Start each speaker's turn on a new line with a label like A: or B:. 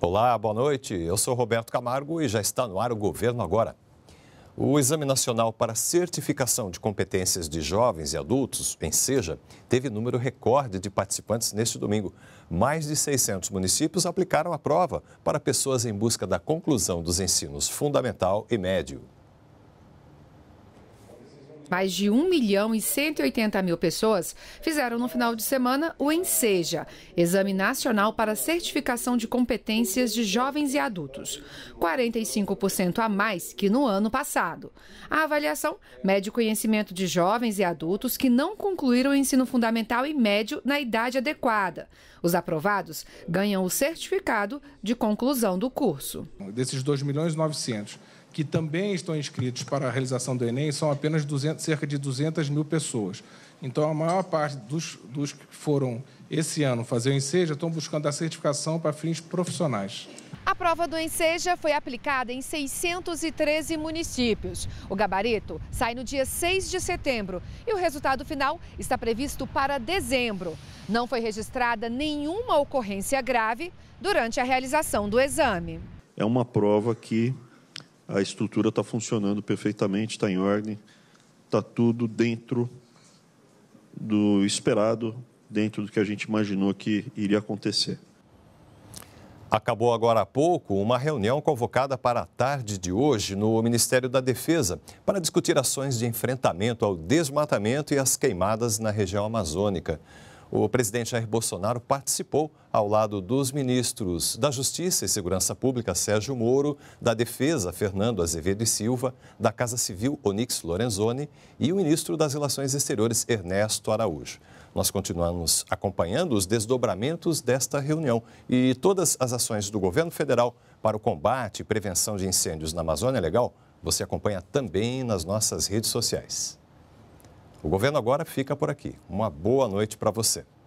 A: Olá, boa noite. Eu sou Roberto Camargo e já está no ar o Governo Agora. O Exame Nacional para Certificação de Competências de Jovens e Adultos, em SEJA, teve número recorde de participantes neste domingo. Mais de 600 municípios aplicaram a prova para pessoas em busca da conclusão dos ensinos fundamental e médio.
B: Mais de 1 milhão e 180 mil pessoas fizeram no final de semana o Enseja, Exame Nacional para Certificação de Competências de Jovens e Adultos, 45% a mais que no ano passado. A avaliação mede o conhecimento de jovens e adultos que não concluíram o ensino fundamental e médio na idade adequada. Os aprovados ganham o certificado de conclusão do curso.
C: Desses 2 milhões e 900 que também estão inscritos para a realização do Enem são apenas 200, cerca de 200 mil pessoas. Então, a maior parte dos, dos que foram esse ano fazer o Enseja estão buscando a certificação para fins profissionais.
B: A prova do Enseja foi aplicada em 613 municípios. O gabarito sai no dia 6 de setembro e o resultado final está previsto para dezembro. Não foi registrada nenhuma ocorrência grave durante a realização do exame.
D: É uma prova que a estrutura está funcionando perfeitamente, está em ordem, está tudo dentro do esperado, dentro do que a gente imaginou que iria acontecer.
A: Acabou agora há pouco uma reunião convocada para a tarde de hoje no Ministério da Defesa para discutir ações de enfrentamento ao desmatamento e às queimadas na região amazônica o presidente Jair Bolsonaro participou ao lado dos ministros da Justiça e Segurança Pública, Sérgio Moro, da Defesa, Fernando Azevedo e Silva, da Casa Civil, Onix Lorenzoni, e o ministro das Relações Exteriores, Ernesto Araújo. Nós continuamos acompanhando os desdobramentos desta reunião e todas as ações do governo federal para o combate e prevenção de incêndios na Amazônia Legal. Você acompanha também nas nossas redes sociais. O governo agora fica por aqui. Uma boa noite para você.